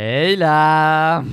Ehi là!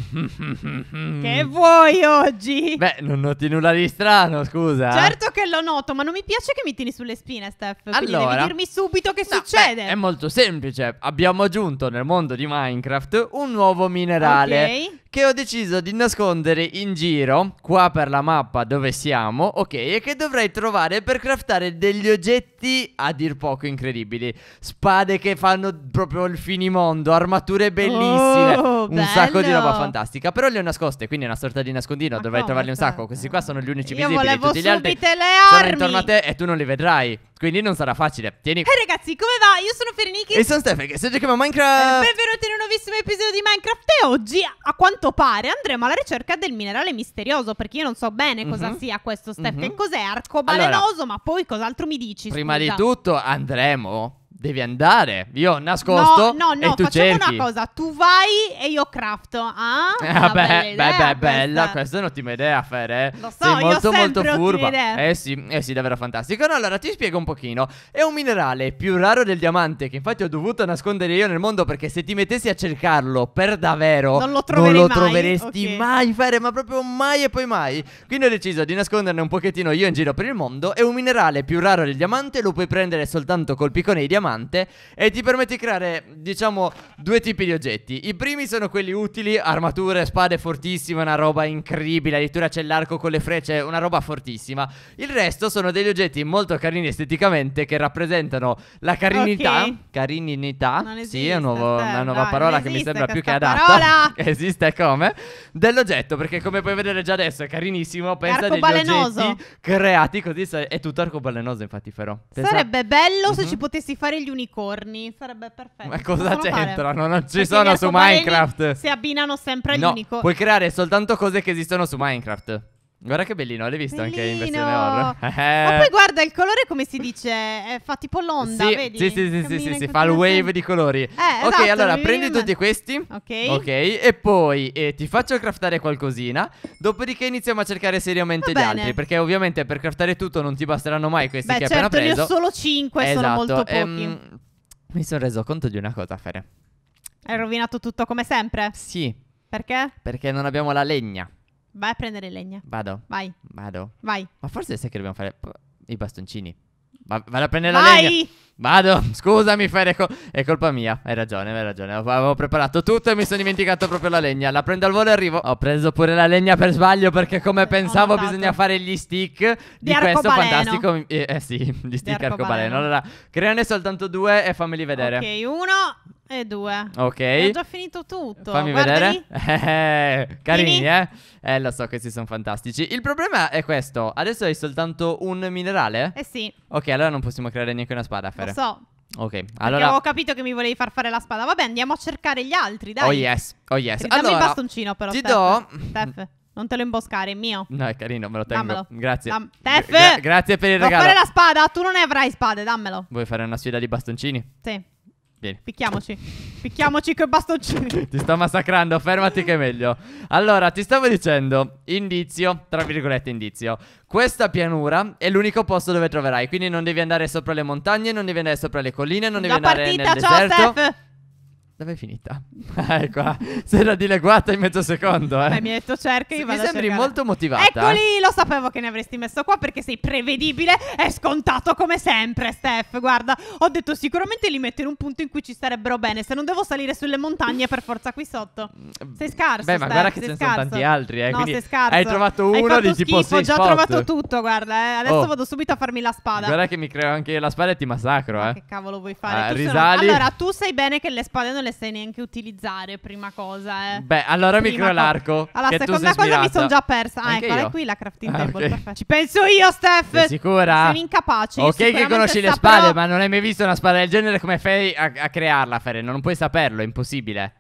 che vuoi oggi? Beh, non noti nulla di strano, scusa. Eh. Certo che lo noto, ma non mi piace che mi tieni sulle spine, Steph. Quindi allora, devi dirmi subito che no, succede. Beh, è molto semplice. Abbiamo aggiunto nel mondo di Minecraft un nuovo minerale. Ok che ho deciso di nascondere in giro, qua per la mappa dove siamo, ok, e che dovrei trovare per craftare degli oggetti a dir poco incredibili. Spade che fanno proprio il finimondo, armature bellissime, oh, un bello. sacco di roba fantastica, però le ho nascoste, quindi è una sorta di nascondino, Ma dovrei trovarli un sacco. Questi qua sono gli unici Io visibili, tutti gli altri le armi. sono intorno a te e tu non li vedrai. Quindi non sarà facile. Tieni. Ehi hey ragazzi, come va? Io sono Ferenichi. E sono Stefan, che sto giochiamo a Minecraft. Eh, benvenuti in un nuovissimo episodio di Minecraft. E oggi, a quanto pare, andremo alla ricerca del minerale misterioso. Perché io non so bene cosa mm -hmm. sia questo, Stefan. Mm -hmm. Cos'è arcobalenoso, allora, ma poi cos'altro mi dici? Prima scusa. di tutto, andremo Devi andare, io ho nascosto. No, no, no, facciamo cerchi. una cosa: tu vai e io crafto. Ah, ah beh, beh, beh, questa. bella, questa è un'ottima idea, Fer. Eh. Lo so, Sei molto, molto furba. Idee. Eh sì, eh sì, davvero fantastico. No, allora ti spiego un pochino. È un minerale più raro del diamante, che infatti ho dovuto nascondere io nel mondo perché se ti mettessi a cercarlo per davvero, non lo, non lo mai. troveresti okay. mai, Fer, ma proprio mai e poi mai. Quindi ho deciso di nasconderne un pochettino io in giro per il mondo. È un minerale più raro del diamante, lo puoi prendere soltanto col piccone di diamante diamante e ti permette di creare, diciamo, due tipi di oggetti. I primi sono quelli utili, armature, spade fortissime, una roba incredibile, addirittura c'è l'arco con le frecce, una roba fortissima. Il resto sono degli oggetti molto carini esteticamente che rappresentano la carinità. Okay. Carinità, sì, è un nuovo, una nuova no, parola che mi sembra più che adatta. Parola. Esiste come? Dell'oggetto, perché come puoi vedere già adesso è carinissimo, pensa degli oggetti creati così, è tutto arcobalenoso infatti però. Pensa... Sarebbe bello uh -huh. se mhm. ci potessi fare fare gli unicorni, sarebbe perfetto. Ma cosa c'entrano? Non ci Perché sono su Minecraft. Si abbinano sempre agli no, unicorni. Puoi creare soltanto cose che esistono su Minecraft. Guarda che bellino, l'hai visto bellino. anche in versione horror. Eh. Ma poi guarda il colore come si dice, fa tipo l'onda, sì, vedi? Sì, sì, sì, sì, sì, fa il wave di colori. Eh, ok, esatto, allora prendi tutti questi. Ok. Ok, e poi eh, ti faccio craftare qualcosina, dopodiché iniziamo a cercare seriamente Va gli bene. altri, perché ovviamente per craftare tutto non ti basteranno mai questi Beh, che certo, hai appena preso. Beh, certo, ne ho solo 5, esatto, sono molto pochi. Ehm, mi sono reso conto di una cosa, Fere. Hai rovinato tutto come sempre? Sì. Perché? Perché non abbiamo la legna. Vai a prendere legna. Vado. Vai. Vado. Vai. Ma forse sai che dobbiamo fare i bastoncini. Va vado a prendere Vai. la legna. Vado. Scusami, Fede, co è colpa mia. Hai ragione, hai ragione. Avevo preparato tutto e mi sono dimenticato proprio la legna. La prendo al volo e arrivo. Ho preso pure la legna per sbaglio perché come pensavo bisogna fare gli stick di, di questo fantastico eh, eh, sì, gli stick arcobaleno. arcobaleno. Allora, creane soltanto due e fammeli vedere. Ok, uno e due. Ok. Ho già finito tutto. Fammi Guardali. vedere. Eh, carini, Fini? eh? Eh, lo so, questi sono fantastici. Il problema è questo. Adesso hai soltanto un minerale? Eh sì. Ok, allora non possiamo creare neanche una spada, Fer. Lo so. Ok, Perché allora... avevo capito che mi volevi far fare la spada. Vabbè, andiamo a cercare gli altri, dai. Oh yes, oh yes. Dammi allora, il bastoncino però, Ti Steph. do... Steph. Non te lo imboscare, è mio. No, è carino, me lo tengo. Dammelo. Grazie. Dam Tef! Gra grazie per il regalo. Vuoi fare la spada? Tu non ne avrai spade, dammelo. Vuoi fare una sfida di bastoncini? Sì. Vieni. Picchiamoci. Picchiamoci che bastoncini. ti sto massacrando, fermati che è meglio. Allora, ti stavo dicendo, indizio, tra virgolette indizio. Questa pianura è l'unico posto dove troverai, quindi non devi andare sopra le montagne, non devi andare sopra le colline, non devi La andare partita, nel ciao deserto. Steph. Dove è finita? Ah, ecco, ah, se l'ha dileguata in mezzo secondo. Eh. Beh, mi hai detto cerca, io Mi sembri molto motivata. Eh. Eccoli, lo sapevo che ne avresti messo qua perché sei prevedibile e scontato come sempre, Steph. Guarda, ho detto sicuramente li metto in un punto in cui ci starebbero bene. Se non devo salire sulle montagne, per forza qui sotto. Mm, sei scarso. Beh, ma Steph, guarda che ce ne sono tanti altri. Eh, no, sei scarso. Hai trovato uno di tipo schifo, Ho già spot. trovato tutto, guarda. Eh. Adesso oh. vado subito a farmi la spada. Guarda che mi creo anche la spada e ti massacro. Eh. Che cavolo vuoi fare? Ah, tu risali. Sono... Allora, tu sai bene che le spade non le sai neanche utilizzare, prima cosa. Eh. Beh, allora prima micro l'arco. Allora, seconda cosa mi sono già persa. Ah, eccola io. qui la crafting ah, table. Okay. Ci penso io, Steph. Sei sicura? Sono incapace. Ok, che conosci le spade, ma non hai mai visto una spada del genere. Come fai a, a crearla, Feren? Non puoi saperlo, è impossibile.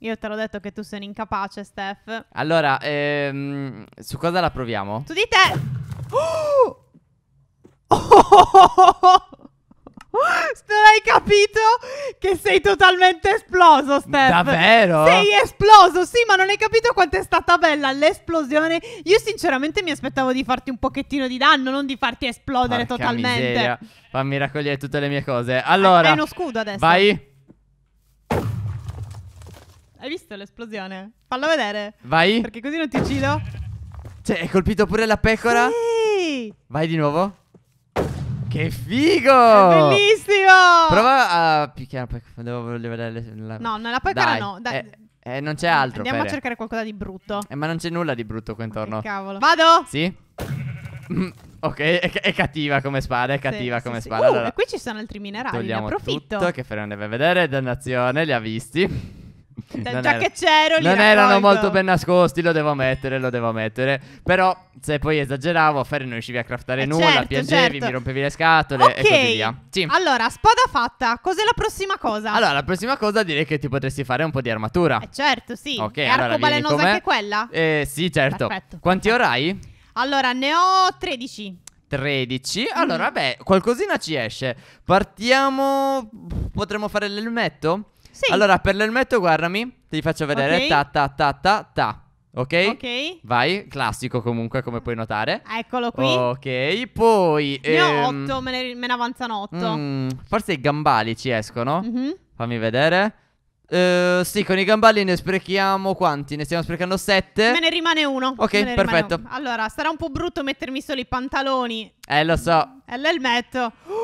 Io te l'ho detto che tu sei incapace, Steph. Allora, ehm, su cosa la proviamo? Su di te! Oh! Oh! hai capito che sei totalmente esploso, Steph. Davvero? Sei esploso, sì, ma non hai capito quanto è stata bella l'esplosione. Io sinceramente mi aspettavo di farti un pochettino di danno, non di farti esplodere Porca totalmente. Miseria. Fammi raccogliere tutte le mie cose. Allora... Hai uno scudo adesso. Vai. Hai visto l'esplosione? Fallo vedere. Vai. Perché così non ti uccido. Cioè, hai colpito pure la pecora? Sì. Vai di nuovo. Che figo! È bellissimo! Prova a picchiare Pecora. Devo vedere la... No, nella la Pecora Dai. no. Dai. Eh, eh, non c'è altro. Andiamo pere. a cercare qualcosa di brutto. Eh, ma non c'è nulla di brutto qua intorno. che cavolo. Vado! Sì? Mm, ok, è, è, cattiva come spada, è cattiva sì, come sì, spada. Sì. Uh, allora, e qui ci sono altri minerali, Togliamo ne approfitto. Tutto, che Ferro deve vedere, dannazione, li ha visti. Già era, che c'ero Non erano raccolto. molto ben nascosti, lo devo ammettere, lo devo ammettere. Però se poi esageravo, a fare non riuscivi a craftare eh nulla, certo, piangevi, certo. mi rompevi le scatole okay. e così via. Sì. Allora, spada fatta, cos'è la prossima cosa? Allora, la prossima cosa direi che ti potresti fare un po' di armatura. Eh certo, sì. Ok, è allora arcobalenosa anche quella? Eh sì, certo. Perfetto. Quanti ore hai? Allora, ne ho 13. 13. Allora, mm. vabbè, qualcosina ci esce. Partiamo. Potremmo fare l'elmetto? Sì. Allora, per l'elmetto, guardami, ti faccio vedere. Okay. Ta ta ta ta ta. Ok? Ok. Vai, classico comunque, come puoi notare. Eccolo qui. Ok, poi... Ne ehm... ho otto, me ne, me ne avanzano otto. Mm, forse i gambali ci escono. Mm -hmm. Fammi vedere. Uh, sì, con i gambali ne sprechiamo quanti? Ne stiamo sprecando sette. Me ne rimane uno. Ok, perfetto. Uno. Allora, sarà un po' brutto mettermi solo i pantaloni. Eh, lo so. E l'elmetto. Oh!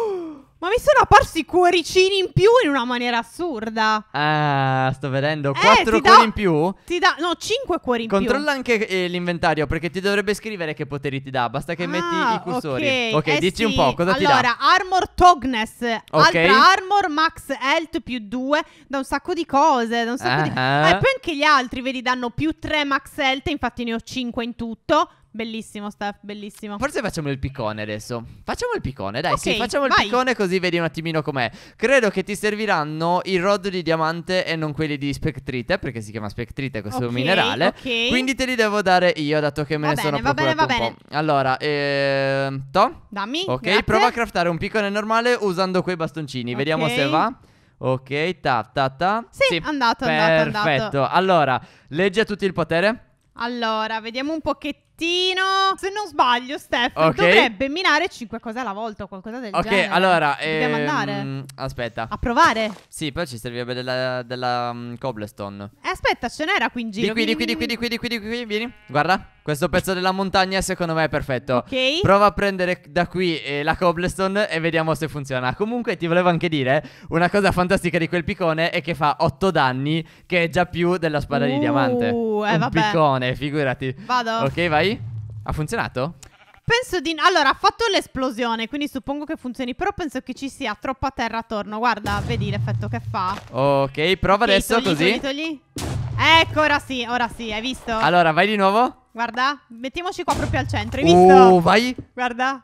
Ma mi sono apparsi cuoricini in più in una maniera assurda. Ah, sto vedendo. Eh, Quattro cuori do, in più? Ti dà, no, cinque cuori in Controlla più. Controlla anche eh, l'inventario perché ti dovrebbe scrivere che poteri ti dà. Basta che ah, metti i cursori. Ok, okay eh dici sì. un po' cosa allora, ti dà. Allora, armor toughness. Okay. Altra armor, max health più due. Da un sacco di cose. Da un sacco uh -huh. di... Ah, ah. e eh, poi anche gli altri, vedi, danno più tre max health. Infatti ne ho cinque in tutto. Bellissimo, Steph, bellissimo. Forse facciamo il piccone adesso. Facciamo il piccone, dai, okay, sì, facciamo vai. il piccone così vedi un attimino com'è. Credo che ti serviranno i rod di diamante e non quelli di spectrite, perché si chiama spectrite questo okay, minerale. Ok. Quindi te li devo dare io, dato che me va ne bene, sono va bene, va bene. Allora, eh, to? Dammi, Ok, grazie. prova a craftare un piccone normale usando quei bastoncini. Okay. Vediamo se va. Ok, ta ta ta. Sì, sì. andato, Perfetto. andato, andato. Perfetto. Allora, leggi a tutti il potere. Allora, vediamo un pochettino pochettino. Se non sbaglio, Steph Ok. dovrebbe minare 5 cose alla volta o qualcosa del Ok, genere. allora. Dobbiamo ehm, andare Aspetta. a provare. Sì, poi ci servirebbe della, della mm, cobblestone. Eh, aspetta, ce n'era qui in giro. Di qui, di qui, di qui, di qui, di qui, di qui, vieni. Guarda. Questo pezzo della montagna secondo me è perfetto. Ok. Prova a prendere da qui eh, la cobblestone e vediamo se funziona. Comunque ti volevo anche dire una cosa fantastica di quel picone è che fa 8 danni, che è già più della spada uh, di diamante. Uh, eh, Un vabbè. piccone, figurati. Vado. Ok, vai. Ha funzionato? Penso di... Allora, ha fatto l'esplosione, quindi suppongo che funzioni. Però penso che ci sia troppa terra attorno. Guarda, vedi l'effetto che fa. Ok, prova okay, adesso togli, così. Togli, togli. Ecco, ora sì, ora sì, hai visto? Allora, vai di nuovo. Guarda, mettiamoci qua proprio al centro, hai oh, visto? Oh, vai Guarda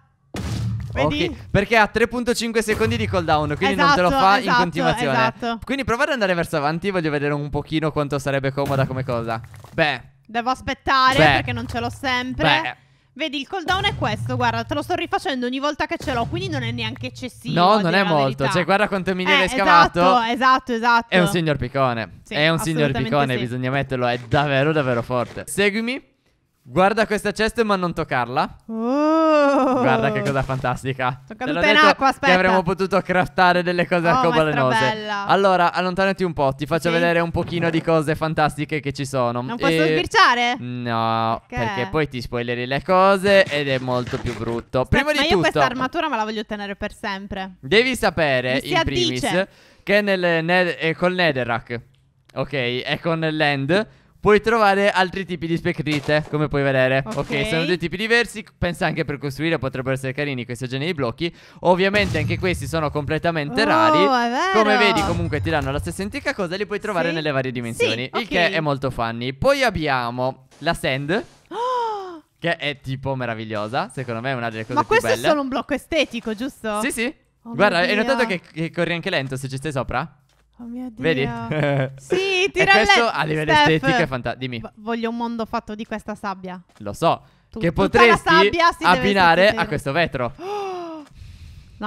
Vedi? Ok, perché ha 3.5 secondi di cooldown, quindi esatto, non te lo fa esatto, in esatto, continuazione. Esatto. Quindi provare ad andare verso avanti, voglio vedere un pochino quanto sarebbe comoda come cosa. Beh. Devo aspettare Beh. perché non ce l'ho sempre. Beh. Vedi, il cooldown è questo, guarda, te lo sto rifacendo ogni volta che ce l'ho, quindi non è neanche eccessivo. No, non è molto, verità. cioè guarda quanto miniere eh, scavato. Esatto, esatto, esatto. È un signor picone, sì, è un signor picone, sì. bisogna metterlo, è davvero davvero forte. Seguimi Guarda questa cesta ma non toccarla. Oh. Guarda che cosa fantastica. Tocca tutto in acqua, aspetta. Che avremmo potuto craftare delle cose oh, arcobalenose. Allora, allontanati un po', ti faccio sì. vedere un pochino di cose fantastiche che ci sono. Non e... posso sbirciare? No, perché? perché poi ti spoileri le cose ed è molto più brutto. Prima ma di tutto... Ma io questa armatura me la voglio tenere per sempre. Devi sapere, in primis, dice. che nel, nel, eh, col Netherrack, ok, è con l'End Puoi trovare altri tipi di spectrite, come puoi vedere. Ok, sono due tipi diversi. Pensa anche per costruire, potrebbero essere carini questi oggetti di blocchi. Ovviamente anche questi sono completamente oh, rari. Come vedi, comunque ti danno la stessa antica cosa e li puoi trovare sì? nelle varie dimensioni. Sì, okay. Il che è molto funny. Poi abbiamo la sand. Che è tipo meravigliosa, secondo me è una delle cose Ma più belle. Ma questo è solo un blocco estetico, giusto? Sì, sì. Oh Guarda, hai notato che, che corri anche lento se ci stai sopra? Oh mio Dio. Vedi? sì, ti E questo a livello Steph, estetico è fantastico. Dimmi. Voglio un mondo fatto di questa sabbia. Lo so. Tu, che potresti abbinare a questo vetro. no,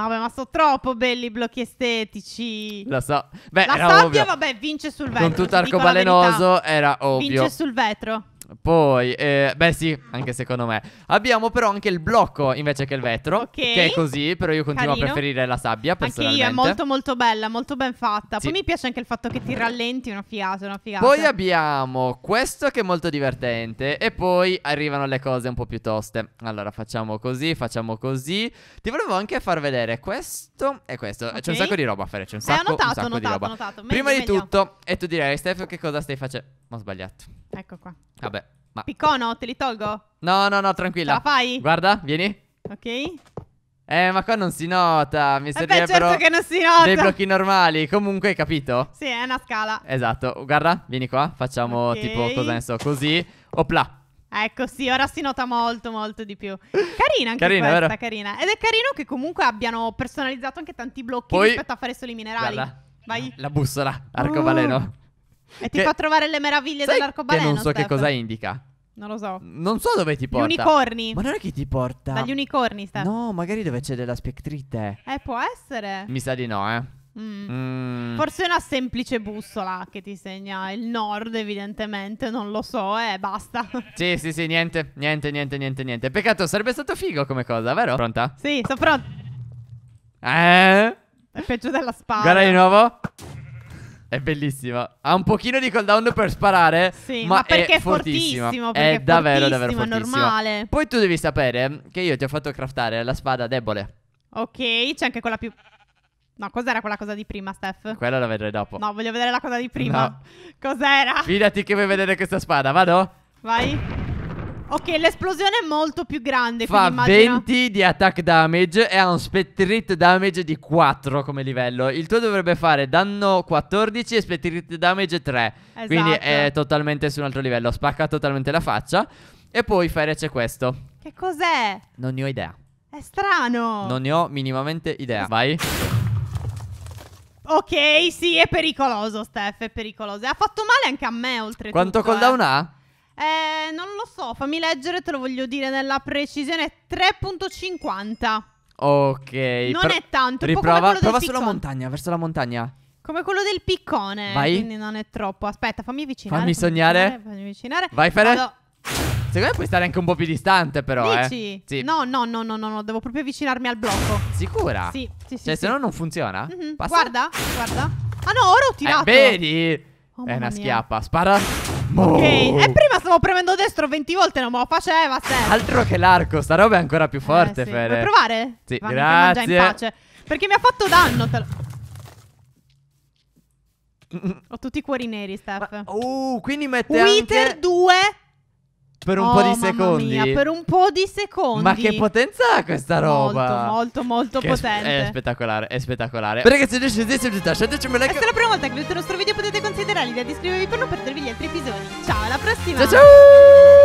beh, ma sono troppo belli i blocchi estetici. Lo so. Beh, la sabbia, ovvio. vabbè, vince sul vetro. Con tutto arcobalenoso era ovvio. Vince sul vetro. Poi, eh, beh sì, anche secondo me. Abbiamo però anche il blocco invece che il vetro, okay. che è così, però io continuo Carino. a preferire la sabbia personalmente. Anche io, è molto molto bella, molto ben fatta. Sì. Poi mi piace anche il fatto che ti rallenti, una figata, una figata. Poi abbiamo questo che è molto divertente e poi arrivano le cose un po' più toste. Allora, facciamo così, facciamo così. Ti volevo anche far vedere questo e questo. Okay. C'è un sacco di roba a fare, c'è un eh, sacco, eh, notato, un sacco notato, di roba. Ho notato, Prima meglio, di tutto, e tu direi, Stefano, che cosa stai facendo? Ho sbagliato. Ecco qua. Vabbè. Ma... Piccono, te li tolgo? No, no, no, tranquilla. Ce la fai? Guarda, vieni. Ok. Eh, ma qua non si nota. Mi servirebbero certo che non si nota. dei blocchi normali. Comunque, hai capito? Sì, è una scala. Esatto. Guarda, vieni qua. Facciamo okay. tipo, cosa ne so, così. Opla. Ecco, sì, ora si nota molto, molto di più. Carina anche carina, questa, vero? carina. Ed è carino che comunque abbiano personalizzato anche tanti blocchi Poi... rispetto a fare solo i minerali. Guarda. Vai. La bussola, oh. arcobaleno. Uh. E ti che... fa trovare le meraviglie Sai dell'arcobaleno. Che non so Steph. che cosa indica. Non lo so. Non so dove ti porta. Gli unicorni. Ma non è che ti porta. Dagli unicorni, Steph. No, magari dove c'è della spectrite. Eh, può essere. Mi sa di no, eh. Mm. Mm. Forse è una semplice bussola che ti segna il nord, evidentemente, non lo so, eh, basta. Sì, sì, sì, niente, niente, niente, niente, niente. Peccato, sarebbe stato figo come cosa, vero? Pronta? Sì, sono pronta. Eh? È peggio della spada. Guarda di nuovo. È bellissima. Ha un pochino di cooldown per sparare. Sì, ma, ma perché è fortissimo. Perché è, davvero, davvero fortissima. normale. Poi tu devi sapere che io ti ho fatto craftare la spada debole. Ok, c'è anche quella più... No, cos'era quella cosa di prima, Steph? Quella la vedrai dopo. No, voglio vedere la cosa di prima. No. Cos'era? Fidati che vuoi vedere questa spada, vado? Vai. Ok, l'esplosione è molto più grande. Fa 20 di attack damage e ha un spettrit damage di 4 come livello. Il tuo dovrebbe fare danno 14 e spettrit damage 3. Esatto. Quindi è totalmente su un altro livello. Spacca totalmente la faccia. E poi fare c'è questo. Che cos'è? Non ne ho idea. È strano. Non ne ho minimamente idea. Vai. Ok, sì, è pericoloso, Steph, è pericoloso. Ha fatto male anche a me, oltretutto. Quanto cooldown eh. ha? Eh, non lo so, fammi leggere, te lo voglio dire nella precisione. 3.50. Ok. Non però... è tanto. È riprova, prova sulla montagna, verso la montagna. Come quello del piccone. Vai. Quindi non è troppo. Aspetta, fammi avvicinare. Fammi sognare. Fammi, avvicinare. Vai, Fede. Vado. Secondo me puoi stare anche un po' più distante, però. Eh. Dici? Eh. Sì. No, no, no, no, no, devo proprio avvicinarmi al blocco. Sicura? Sì, sì, sì. Cioè, sì. se no non funziona. Mm -hmm. Guarda, guarda. Ah no, ora ho eh, tirato. Eh, vedi? Oh, è una mia. schiappa. Spara. Boh. Ok, e prima stavo premendo destro 20 volte, non me lo faceva. Seth. Altro che l'arco, sta roba è ancora più forte. Eh, sì. Fede. Vuoi provare? Sì, Vanni, grazie. In pace. Perché mi ha fatto danno. Te lo... Ho tutti i cuori neri, Steph. Ma, uh, quindi mette Wither anche... 2 per un oh, po' di secondi. Mia, per un po' di secondi. Ma che potenza ha questa roba? Molto, molto, molto che potente. È spettacolare, è spettacolare. Ragazzi, adesso siete giunti, un like. se è la prima volta che vedete il nostro video potete considerare di iscrivervi per non perdervi gli altri episodi. Ciao, alla prossima. Ciao, ciao.